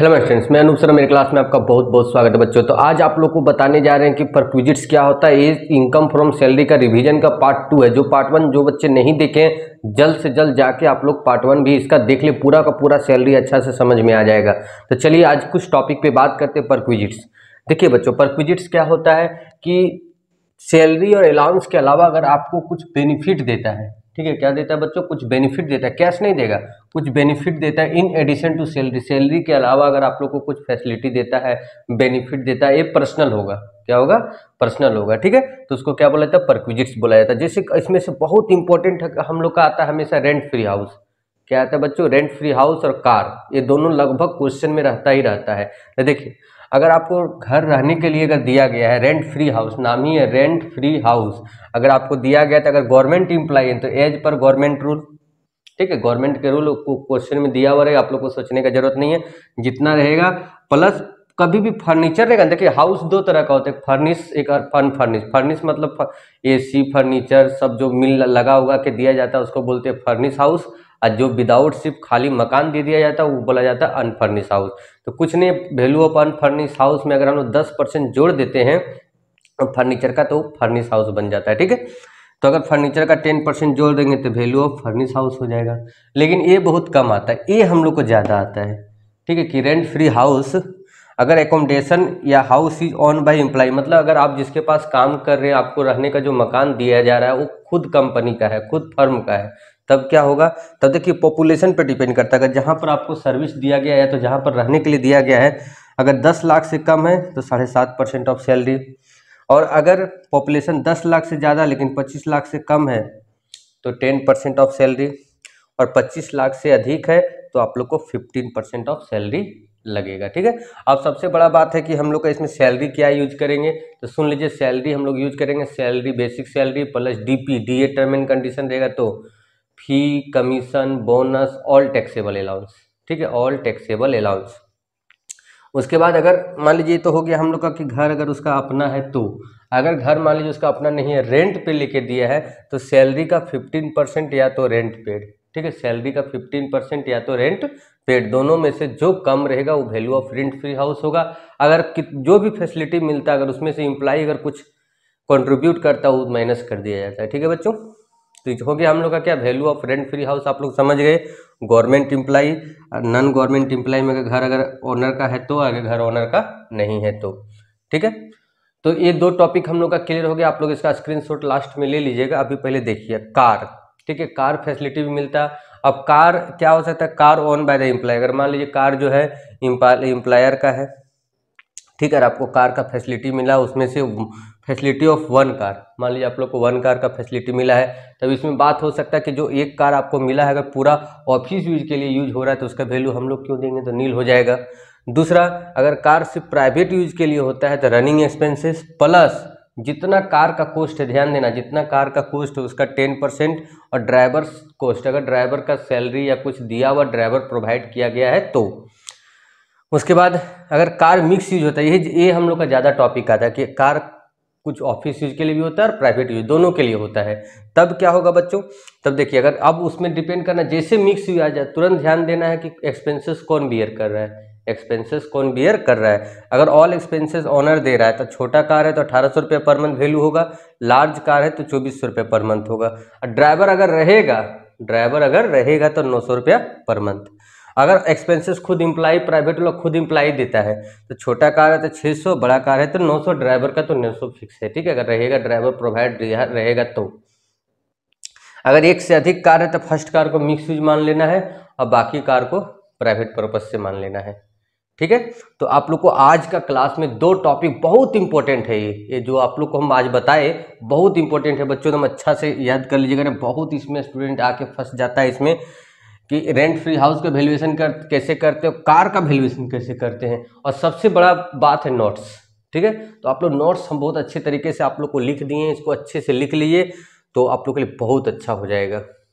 hello friends मैं Anoop sir मेरे class में आपका बहुत बहुत स्वागत है बच्चों तो आज आप लोग को बताने जा रहे हैं कि परक्विजिट्स क्या होता है ये इनकम फ्रॉम सैलरी का रिवीजन का पार्ट टू है जो पार्ट वन जो बच्चे नहीं देखे जल्द से जल्द जाके आप लोग पार्ट वन भी इसका देख ले पूरा का पूरा सैलरी अच्छा से समझ में आ जाएगा तो चलिए आज कुछ टॉपिक पे बात करते हैं परक्विजिट्स देखिए बच्चों परक्विजिट्स क्या होता है कि सैलरी और अलाउंस के अलावा अगर आपको कुछ बेनिफिट देता है ठीक है क्या देता है बच्चों कुछ बेनिफिट देता है कैश नहीं देगा कुछ बेनिफिट देता है in addition to salary salary के अलावा अगर आप लोग को कुछ फैसिलिटी देता है बेनिफिट देता है ये पर्सनल होगा क्या होगा पर्सनल होगा ठीक है तो उसको क्या बोला जाता है परक्विजिट्स बोला जाता है जैसे इसमें से बहुत इंपॉर्टेंट हम लोग का आता है हमेशा रेंट फ्री हाउस क्या आता है बच्चों रेंट फ्री हाउस और कार ये दोनों लगभग क्वेश्चन में रहता ही रहता है तो देखिए अगर आपको घर रहने के लिए अगर दिया गया है रेंट फ्री हाउस नाम ही है रेंट फ्री हाउस अगर आपको दिया गया तो अगर गवर्नमेंट इम्प्लाई है तो एज पर गवर्नमेंट रूल ठीक है गवर्नमेंट के रूल को क्वेश्चन में दिया हुआ रहेगा आप लोग को सोचने का जरूरत नहीं है जितना रहेगा प्लस कभी भी फर्नीचर रहेगा देखिए हाउस दो तरह का होता है फर्निश एक और फन फर्निश फर्निश मतलब ए सी फर्नीचर सब जो मिल लगा उगा के दिया जाता है उसको बोलते हैं फर्निश हाउस और जो विदाउट सिर्फ खाली मकान दे दिया जाता है वो बोला जाता है अनफर्निश हाउस तो कुछ नहीं वैल्यू ऑफ अनफर्निश हाउस में अगर हम लोग दस परसेंट जोड़ देते हैं फर्नीचर का तो फर्निश हाउस बन जाता है ठीक है तो अगर फर्नीचर का टेन परसेंट जोड़ देंगे तो वैल्यू ऑफ फर्निस हाउस हो जाएगा लेकिन ये बहुत कम आता है ये हम लोग को ज़्यादा आता है ठीक है कि रेंट फ्री हाउस अगर एकोमोडेशन या house is owned by employee मतलब अगर आप जिसके पास काम कर रहे हैं आपको रहने का जो मकान दिया जा रहा है वो खुद कंपनी का है खुद फर्म का है तब क्या होगा तब देखिए पॉपुलेशन पर डिपेंड करता है अगर जहाँ पर आपको सर्विस दिया गया है तो जहाँ पर रहने के लिए दिया गया है अगर दस लाख से कम है तो साढ़े सात परसेंट ऑफ सैलरी और अगर पॉपुलेशन 10 लाख से ज़्यादा लेकिन 25 लाख से कम है तो 10 परसेंट ऑफ सैलरी और 25 लाख से अधिक है तो आप लोग को 15 परसेंट ऑफ सैलरी लगेगा ठीक है अब सबसे बड़ा बात है कि हम लोग का इसमें सैलरी क्या यूज करेंगे तो सुन लीजिए सैलरी हम लोग यूज करेंगे salary basic salary plus D A term and condition रहेगा तो fee commission bonus all taxable allowance ठीक है ऑल टैक्सेबल अलाउंस उसके बाद अगर मान लीजिए तो हो गया हम लोग का कि घर अगर उसका अपना है तो अगर घर मान लीजिए उसका अपना नहीं है रेंट पे लेके दिया है तो सैलरी का फिफ्टीन परसेंट या तो रेंट पेड ठीक है सैलरी का फिफ्टीन परसेंट या तो रेंट पेड दोनों में से जो कम रहेगा वो value of rent free house होगा अगर जो भी फैसिलिटी मिलता है अगर उसमें से इम्प्लाई अगर कुछ कॉन्ट्रीब्यूट करता है वो माइनस कर दिया जाता है ठीक है बच्चों तो हो गया हम लोग का क्या value of rent free house आप लोग समझ गए government employee non government employee में घर अगर ओनर का है तो अगर घर ओनर का नहीं है तो ठीक है तो ये दो टॉपिक हम लोग का क्लियर हो गया आप लोग इसका स्क्रीनशॉट लास्ट में ले लीजिएगा अभी पहले देखिए कार ठीक है कार फैसिलिटी भी मिलता है अब कार क्या हो सकता है car owned by the employer अगर मान लीजिए कार जो है इम्प्लायर का है ठीक है आपको कार का फैसिलिटी मिला उसमें से फैसिलिटी ऑफ वन कार मान लीजिए आप लोग को वन कार का फैसिलिटी मिला है तब इसमें बात हो सकता है कि जो एक कार आपको मिला है अगर पूरा ऑफिस यूज के लिए यूज हो रहा है तो उसका वैल्यू हम लोग क्यों देंगे तो नील हो जाएगा दूसरा अगर कार सिर्फ प्राइवेट यूज के लिए होता है तो रनिंग एक्सपेंसेस प्लस जितना कार का कोस्ट है ध्यान देना जितना कार का कोस्ट है उसका टेन परसेंट और ड्राइवर कोस्ट अगर ड्राइवर का सैलरी या कुछ दिया हुआ ड्राइवर प्रोवाइड किया गया है तो उसके बाद अगर कार मिक्स यूज होता है ये ये हम लोग का ज़्यादा टॉपिक आता है कि कार कुछ ऑफिस यूज के लिए भी होता है और प्राइवेट यूज दोनों के लिए होता है तब क्या होगा बच्चों तब देखिए अगर अब उसमें डिपेंड करना जैसे मिक्स यूज आ जाए तुरंत ध्यान देना है कि एक्सपेंसेस कौन बियर कर रहा है एक्सपेंसेस कौन बियर कर रहा है अगर ऑल एक्सपेंसेस ऑनर दे रहा है तो छोटा कार है तो अठारह सौ रुपये पर मंथ वैल्यू होगा लार्ज कार है तो चौबीस सौ रुपये पर मंथ होगा और ड्राइवर अगर रहेगा ड्राइवर अगर रहेगा तो नौ सौ रुपया पर मंथ अगर एक्सपेंसेस खुद इम्प्लाई प्राइवेट लोग खुद इम्प्लाई देता है तो छोटा कार है तो 600 बड़ा कार है तो 900 ड्राइवर का तो 900 फिक्स है ठीक है अगर रहेगा ड्राइवर प्रोवाइड रहेगा तो अगर एक से अधिक कार है तो फर्स्ट कार को मिक्स यूज मान लेना है और बाकी कार को प्राइवेट पर्पज से मान लेना है ठीक है तो आप लोग को आज का क्लास में दो टॉपिक बहुत इंपॉर्टेंट है ये ये जो आप लोग को हम आज बताए बहुत इंपॉर्टेंट है बच्चों हम अच्छा से याद कर लीजिएगा बहुत इसमें स्टूडेंट आके फंस जाता है इसमें कि रेंट फ्री हाउस का वैल्यूएशन कर कैसे करते हो कार का वैल्यूएशन कैसे करते हैं और सबसे बड़ा बात है नोट्स ठीक है तो आप लोग नोट्स हम बहुत अच्छे तरीके से आप लोग को लिख दिए इसको अच्छे से लिख लीजिए तो आप लोग के लिए बहुत अच्छा हो जाएगा